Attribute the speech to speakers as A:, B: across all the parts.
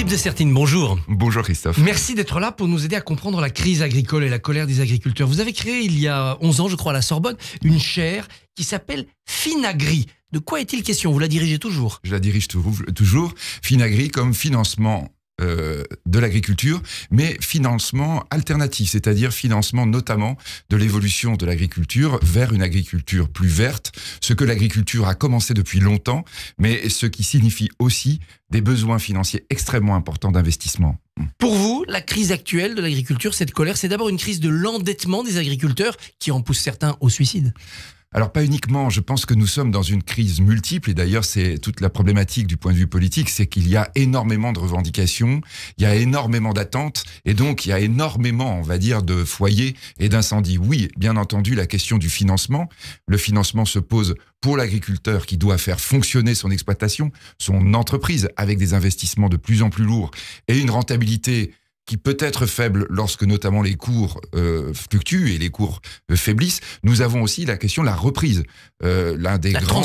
A: Philippe de Certine, bonjour. Bonjour Christophe. Merci d'être là pour nous aider à comprendre la crise agricole et la colère des agriculteurs. Vous avez créé il y a 11
B: ans, je crois, à la Sorbonne, une chaire qui s'appelle Finagri. De quoi est-il question Vous la dirigez toujours Je la dirige toujours. Finagri comme financement euh, de l'agriculture, mais financement alternatif, c'est-à-dire financement notamment de l'évolution de l'agriculture vers une agriculture plus verte, ce que l'agriculture a commencé depuis longtemps, mais ce qui signifie aussi des besoins financiers extrêmement importants d'investissement.
A: Pour vous, la crise actuelle de l'agriculture, cette colère, c'est d'abord une crise de l'endettement des agriculteurs qui en pousse
B: certains au suicide alors pas uniquement, je pense que nous sommes dans une crise multiple, et d'ailleurs c'est toute la problématique du point de vue politique, c'est qu'il y a énormément de revendications, il y a énormément d'attentes, et donc il y a énormément, on va dire, de foyers et d'incendies. Oui, bien entendu, la question du financement, le financement se pose pour l'agriculteur qui doit faire fonctionner son exploitation, son entreprise, avec des investissements de plus en plus lourds et une rentabilité qui peut être faible lorsque notamment les cours euh, fluctuent et les cours euh, faiblissent, nous avons aussi la question de la reprise. Euh, l'un des la grands,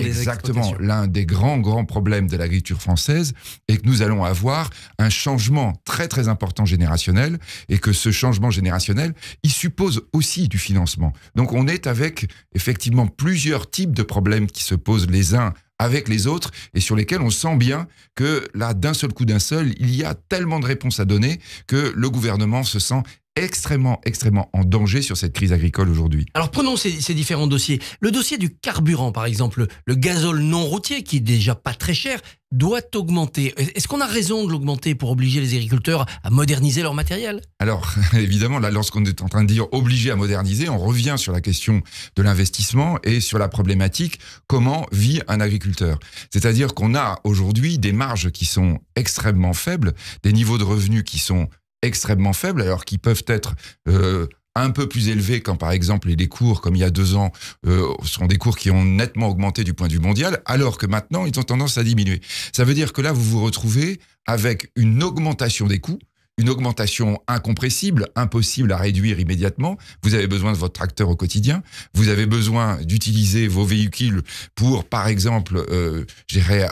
B: Exactement. L'un des grands, grands problèmes de l'agriculture française est que nous allons avoir un changement très, très important générationnel et que ce changement générationnel, il suppose aussi du financement. Donc on est avec effectivement plusieurs types de problèmes qui se posent les uns avec les autres et sur lesquels on sent bien que là, d'un seul coup d'un seul, il y a tellement de réponses à donner que le gouvernement se sent extrêmement, extrêmement en danger sur cette crise agricole aujourd'hui. Alors
A: prenons ces, différents dossiers. Le dossier du carburant, par exemple, le gazole non routier, qui est déjà pas très cher, doit augmenter. Est-ce qu'on a raison de l'augmenter pour obliger les agriculteurs
B: à moderniser leur matériel Alors, évidemment, là, lorsqu'on est en train de dire obligé à moderniser, on revient sur la question de l'investissement et sur la problématique comment vit un agriculteur. C'est-à-dire qu'on a aujourd'hui des marges qui sont extrêmement faibles, des niveaux de revenus qui sont extrêmement faibles, alors qu'ils peuvent être euh, un peu plus élevés quand, par exemple, les cours, comme il y a deux ans, euh, sont des cours qui ont nettement augmenté du point de vue mondial, alors que maintenant, ils ont tendance à diminuer. Ça veut dire que là, vous vous retrouvez avec une augmentation des coûts, une augmentation incompressible, impossible à réduire immédiatement. Vous avez besoin de votre tracteur au quotidien. Vous avez besoin d'utiliser vos véhicules pour, par exemple, euh,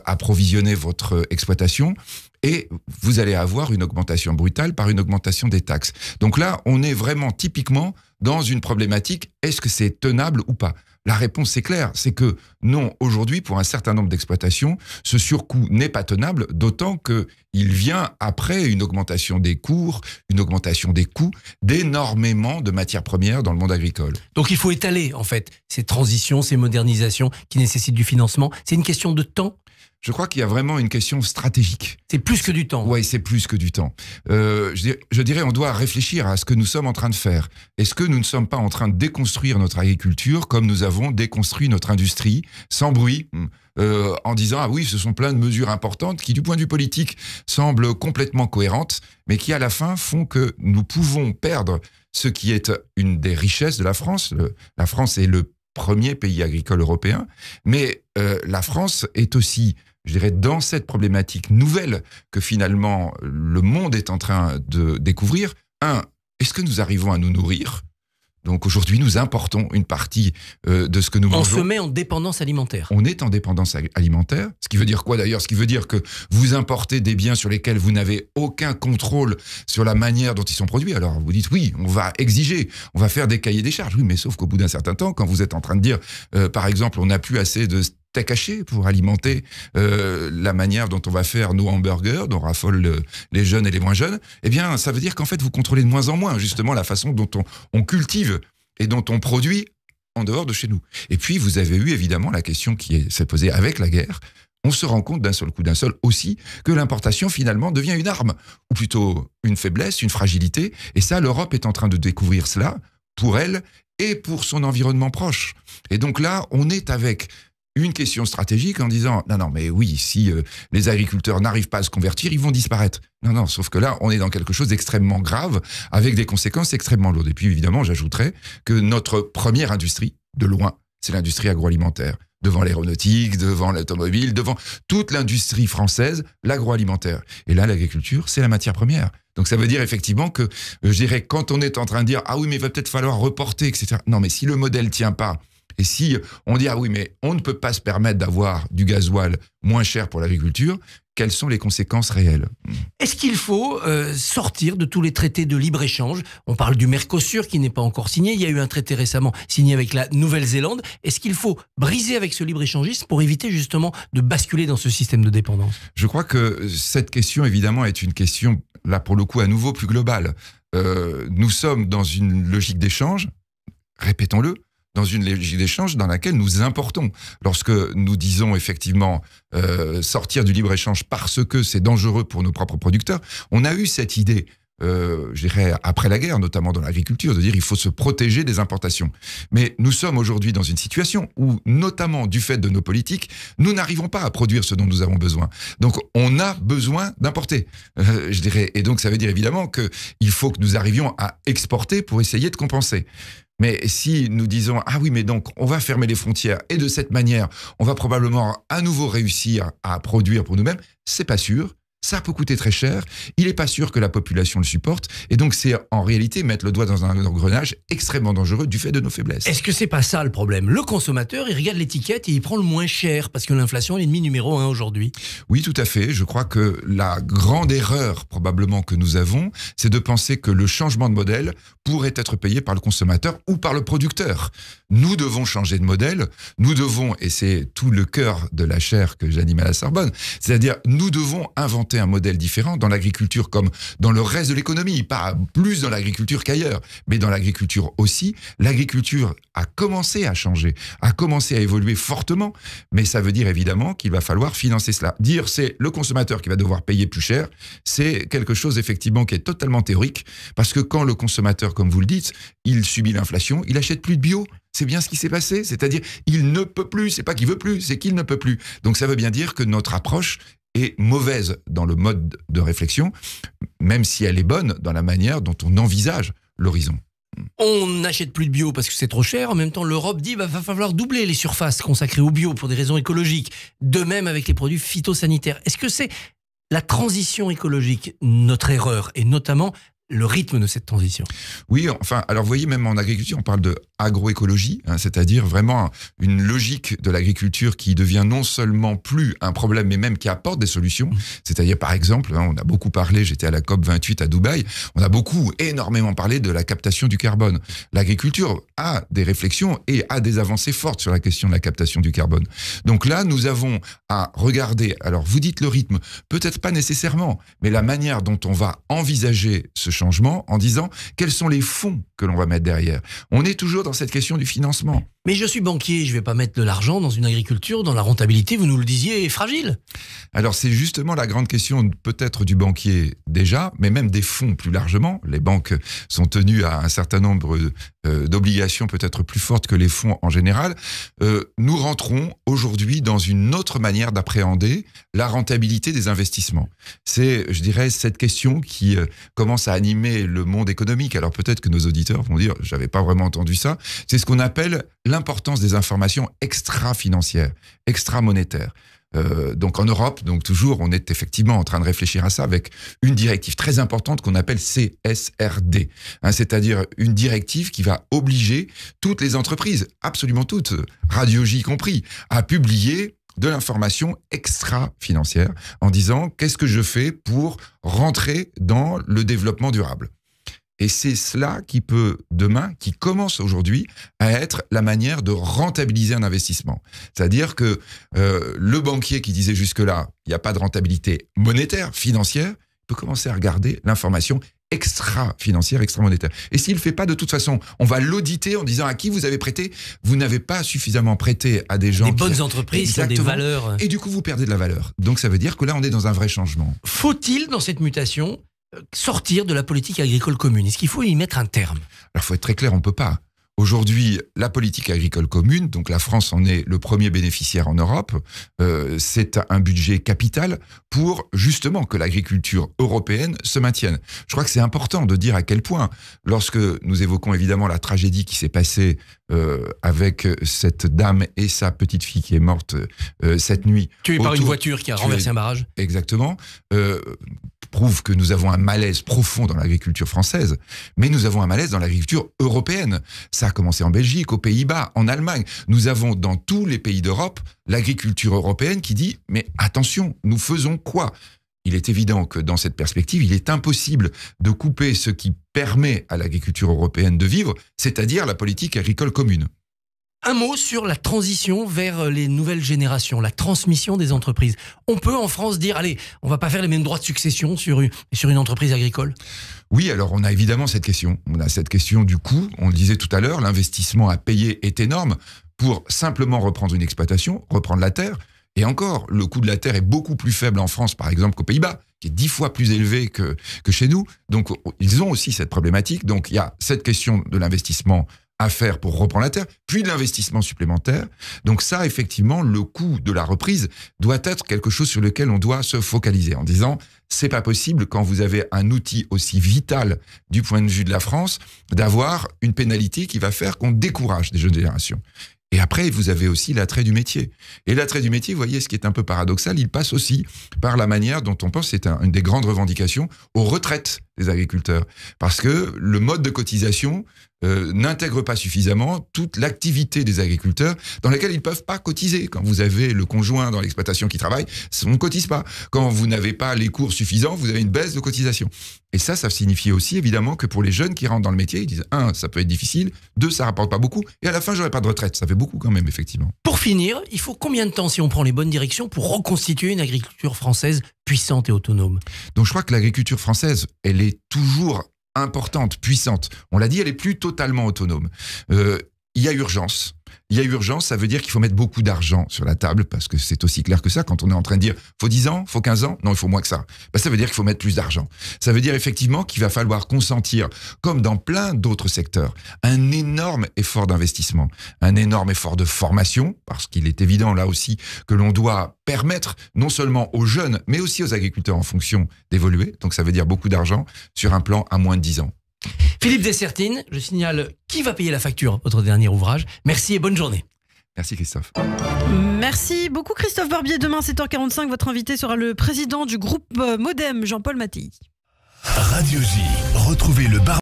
B: approvisionner votre euh, exploitation et vous allez avoir une augmentation brutale par une augmentation des taxes. Donc là, on est vraiment typiquement dans une problématique, est-ce que c'est tenable ou pas La réponse est claire, c'est que non, aujourd'hui, pour un certain nombre d'exploitations, ce surcoût n'est pas tenable, d'autant qu'il vient après une augmentation des cours, une augmentation des coûts d'énormément de matières premières dans le monde agricole.
A: Donc il faut étaler, en fait, ces transitions, ces modernisations qui nécessitent du financement. C'est une question de temps
B: je crois qu'il y a vraiment une question stratégique. C'est plus que du temps. Oui, c'est plus que du temps. Euh, je, dirais, on doit réfléchir à ce que nous sommes en train de faire. Est-ce que nous ne sommes pas en train de déconstruire notre agriculture comme nous avons déconstruit notre industrie, sans bruit hmm, euh, en disant ah oui, ce sont plein de mesures importantes qui, du point de vue politique, semblent complètement cohérentes, mais qui à la fin font que nous pouvons perdre ce qui est une des richesses de la France. la France est le premier pays agricole européen, mais euh, la France est aussi, je dirais, dans cette problématique nouvelle que finalement le monde est en train de découvrir. Un, est-ce que nous arrivons à nous nourrir donc aujourd'hui, nous importons une partie euh, de ce que nous mangeons. On se
A: met en dépendance alimentaire.
B: On est en dépendance alimentaire. Ce qui veut dire quoi d'ailleurs Ce qui veut dire que vous importez des biens sur lesquels vous n'avez aucun contrôle sur la manière dont ils sont produits. Alors vous dites oui, on va exiger, on va faire des cahiers des charges. Oui, mais sauf qu'au bout d'un certain temps, quand vous êtes en train de dire, euh, par exemple, on n'a plus assez de caché pour alimenter euh, la manière dont on va faire nos hamburgers, dont raffolent les jeunes et les moins jeunes, eh bien, ça veut dire qu'en fait, vous contrôlez de moins en moins justement la façon dont on, on cultive et dont on produit en dehors de chez nous. Et puis, vous avez eu évidemment la question qui s'est posée avec la guerre. On se rend compte d'un seul coup, d'un seul aussi, que l'importation finalement devient une arme, ou plutôt une faiblesse, une fragilité. Et ça, l'Europe est en train de découvrir cela pour elle et pour son environnement proche. Et donc là, on est avec une question stratégique en disant non, non, mais oui, si euh, les agriculteurs n'arrivent pas à se convertir, ils vont disparaître. Non, non, sauf que là, on est dans quelque chose d'extrêmement grave avec des conséquences extrêmement lourdes. Et puis évidemment, j'ajouterais que notre première industrie, de loin, c'est l'industrie agroalimentaire. Devant l'aéronautique, devant l'automobile, devant toute l'industrie française, l'agroalimentaire. Et là, l'agriculture, c'est la matière première. Donc ça veut dire effectivement que, euh, je dirais, quand on est en train de dire, ah oui, mais il va peut-être falloir reporter, etc. Non, mais si le modèle tient pas, et si on dit, ah oui, mais on ne peut pas se permettre d'avoir du gasoil moins cher pour l'agriculture, quelles sont les conséquences réelles
A: Est-ce qu'il faut euh, sortir de tous les traités de libre-échange On parle du Mercosur qui n'est pas encore signé. Il y a eu un traité récemment signé avec la Nouvelle-Zélande. Est-ce qu'il faut briser avec ce libre-échangisme pour éviter justement de basculer dans ce système de dépendance
B: Je crois que cette question, évidemment, est une question, là pour le coup, à nouveau plus globale. Euh, nous sommes dans une logique d'échange, répétons-le, dans une logique d'échange dans laquelle nous importons. Lorsque nous disons effectivement euh, sortir du libre-échange parce que c'est dangereux pour nos propres producteurs, on a eu cette idée euh, je dirais, après la guerre, notamment dans l'agriculture, de dire il faut se protéger des importations. Mais nous sommes aujourd'hui dans une situation où, notamment du fait de nos politiques, nous n'arrivons pas à produire ce dont nous avons besoin. Donc on a besoin d'importer, euh, je dirais. Et donc ça veut dire évidemment qu'il faut que nous arrivions à exporter pour essayer de compenser. Mais si nous disons, ah oui, mais donc on va fermer les frontières et de cette manière, on va probablement à nouveau réussir à produire pour nous-mêmes, c'est pas sûr. Ça peut coûter très cher. Il n'est pas sûr que la population le supporte. Et donc, c'est en réalité mettre le doigt dans un engrenage extrêmement dangereux du fait de nos faiblesses.
A: Est-ce que c'est pas ça le problème Le consommateur, il regarde l'étiquette et il prend le moins cher parce que l'inflation est l'ennemi numéro
B: un aujourd'hui. Oui, tout à fait. Je crois que la grande erreur probablement que nous avons, c'est de penser que le changement de modèle pourrait être payé par le consommateur ou par le producteur. Nous devons changer de modèle. Nous devons, et c'est tout le cœur de la chair que j'anime à la Sorbonne, c'est-à-dire nous devons inventer un modèle différent dans l'agriculture comme dans le reste de l'économie, pas plus dans l'agriculture qu'ailleurs, mais dans l'agriculture aussi. L'agriculture a commencé à changer, a commencé à évoluer fortement, mais ça veut dire évidemment qu'il va falloir financer cela. Dire c'est le consommateur qui va devoir payer plus cher, c'est quelque chose effectivement qui est totalement théorique, parce que quand le consommateur, comme vous le dites, il subit l'inflation, il achète plus de bio, c'est bien ce qui s'est passé. C'est-à-dire, il ne peut plus. C'est pas qu'il veut plus, c'est qu'il ne peut plus. Donc, ça veut bien dire que notre approche est mauvaise dans le mode de réflexion, même si elle est bonne dans la manière dont on envisage l'horizon. On n'achète plus de bio parce que c'est trop cher.
A: En même temps, l'Europe dit qu'il va falloir doubler les surfaces consacrées au bio pour des raisons écologiques. De même avec les produits phytosanitaires. Est-ce que c'est la transition écologique notre erreur et notamment
B: le rythme de cette transition Oui, enfin, alors vous voyez, même en agriculture, on parle de agroécologie, hein, c'est-à-dire vraiment une logique de l'agriculture qui devient non seulement plus un problème, mais même qui apporte des solutions. Mm. C'est-à-dire, par exemple, hein, on a beaucoup parlé, j'étais à la COP 28 à Dubaï, on a beaucoup, énormément parlé de la captation du carbone. L'agriculture a des réflexions et a des avancées fortes sur la question de la captation du carbone. Donc là, nous avons à regarder, alors vous dites le rythme, peut-être pas nécessairement, mais la manière dont on va envisager ce changement en disant quels sont les fonds que l'on va mettre derrière. On est toujours dans cette question du financement. Mais je suis banquier, je ne vais pas mettre de l'argent dans une agriculture dont la rentabilité, vous nous le disiez, est fragile. Alors c'est justement la grande question peut-être du banquier déjà, mais même des fonds plus largement. Les banques sont tenues à un certain nombre euh, d'obligations peut-être plus fortes que les fonds en général. Euh, nous rentrons aujourd'hui dans une autre manière d'appréhender la rentabilité des investissements. C'est, je dirais, cette question qui euh, commence à animer le monde économique. Alors peut-être que nos auditeurs vont dire, j'avais pas vraiment entendu ça. C'est ce qu'on appelle l'importance des informations extra-financières, extra-monétaires. Euh, donc en Europe, donc toujours, on est effectivement en train de réfléchir à ça avec une directive très importante qu'on appelle CSRD, hein, c'est-à-dire une directive qui va obliger toutes les entreprises, absolument toutes, Radio J compris, à publier de l'information extra-financière en disant qu'est-ce que je fais pour rentrer dans le développement durable. Et c'est cela qui peut, demain, qui commence aujourd'hui, à être la manière de rentabiliser un investissement. C'est-à-dire que euh, le banquier qui disait jusque-là, il n'y a pas de rentabilité monétaire, financière, peut commencer à regarder l'information extra-financière, extra-monétaire. Et s'il ne fait pas, de toute façon, on va l'auditer en disant à qui vous avez prêté, vous n'avez pas suffisamment prêté à des gens... Des bonnes entreprises, qui des valeurs. Et du coup, vous perdez de la valeur. Donc ça veut dire que là, on est dans un vrai changement.
A: Faut-il, dans cette mutation, sortir de la politique agricole commune Est-ce qu'il faut y mettre un terme
B: Alors, il faut être très clair, on ne peut pas. Aujourd'hui, la politique agricole commune, donc la France en est le premier bénéficiaire en Europe, euh, c'est un budget capital pour justement que l'agriculture européenne se maintienne. Je crois que c'est important de dire à quel point, lorsque nous évoquons évidemment la tragédie qui s'est passée euh, avec cette dame et sa petite fille qui est morte euh, cette nuit. es par une voiture qui a renversé un barrage. Exactement prouve que nous avons un malaise profond dans l'agriculture française, mais nous avons un malaise dans l'agriculture européenne. Ça a commencé en Belgique, aux Pays-Bas, en Allemagne. Nous avons dans tous les pays d'Europe l'agriculture européenne qui dit, mais attention, nous faisons quoi il est évident que dans cette perspective, il est impossible de couper ce qui permet à l'agriculture européenne de vivre, c'est-à-dire la politique agricole commune
A: un mot sur la transition vers euh, les nouvelles générations, la transmission des entreprises.
B: On peut en France dire, allez, on va pas faire les mêmes droits de succession sur une, entreprise agricole Oui, alors on a évidemment cette question. On a cette question du coût. On le disait tout à l'heure, l'investissement à payer est énorme pour simplement reprendre une exploitation, reprendre la terre. Et encore, le coût de la terre est beaucoup plus faible en France, par exemple, qu'aux Pays-Bas, qui est dix fois plus élevé que, que chez nous. Donc, ils ont aussi cette problématique. Donc, il y a cette question de l'investissement à faire pour reprendre la terre, puis de l'investissement supplémentaire. Donc ça, effectivement, le coût de la reprise doit être quelque chose sur lequel on doit se focaliser en disant c'est pas possible quand vous avez un outil aussi vital du point de vue de la France d'avoir une pénalité qui va faire qu'on décourage des jeunes générations. Et après, vous avez aussi l'attrait du métier. Et l'attrait du métier, vous voyez, ce qui est un peu paradoxal, il passe aussi par la manière dont on pense, c'est une des grandes revendications, aux retraites des agriculteurs, parce que le mode de cotisation euh, n'intègre pas suffisamment toute l'activité des agriculteurs dans laquelle ils ne peuvent pas cotiser. Quand vous avez le conjoint dans l'exploitation qui travaille, on ne cotise pas. Quand vous n'avez pas les cours suffisants, vous avez une baisse de cotisation. Et ça, ça signifie aussi évidemment que pour les jeunes qui rentrent dans le métier, ils disent un, ça peut être difficile, deux, ça rapporte pas beaucoup, et à la fin, n'aurai pas de retraite. Ça fait beaucoup quand même, effectivement.
A: Pour finir, il faut combien de temps, si on prend les bonnes directions, pour reconstituer
B: une agriculture française puissante et autonome Donc je crois que l'agriculture française, elle est toujours importante, puissante. On l'a dit, elle est plus totalement autonome. Euh, il y a urgence. Il y a urgence, ça veut dire qu'il faut mettre beaucoup d'argent sur la table, parce que c'est aussi clair que ça, quand on est en train de dire, faut 10 ans, faut 15 ans, non, il faut moins que ça. Ben, ça veut dire qu'il faut mettre plus d'argent. Ça veut dire effectivement qu'il va falloir consentir, comme dans plein d'autres secteurs, un énorme effort d'investissement, un énorme effort de formation, parce qu'il est évident là aussi que l'on doit permettre non seulement aux jeunes, mais aussi aux agriculteurs en fonction d'évoluer. Donc ça veut dire beaucoup d'argent sur un plan à moins de 10 ans.
A: Philippe Dessertine, je signale qui va payer la facture, votre dernier ouvrage. Merci et bonne journée. Merci Christophe.
B: Merci beaucoup Christophe Barbier. Demain 7h45, votre invité sera le président du groupe euh, Modem, Jean-Paul Mattei. Radio J, retrouvez le bar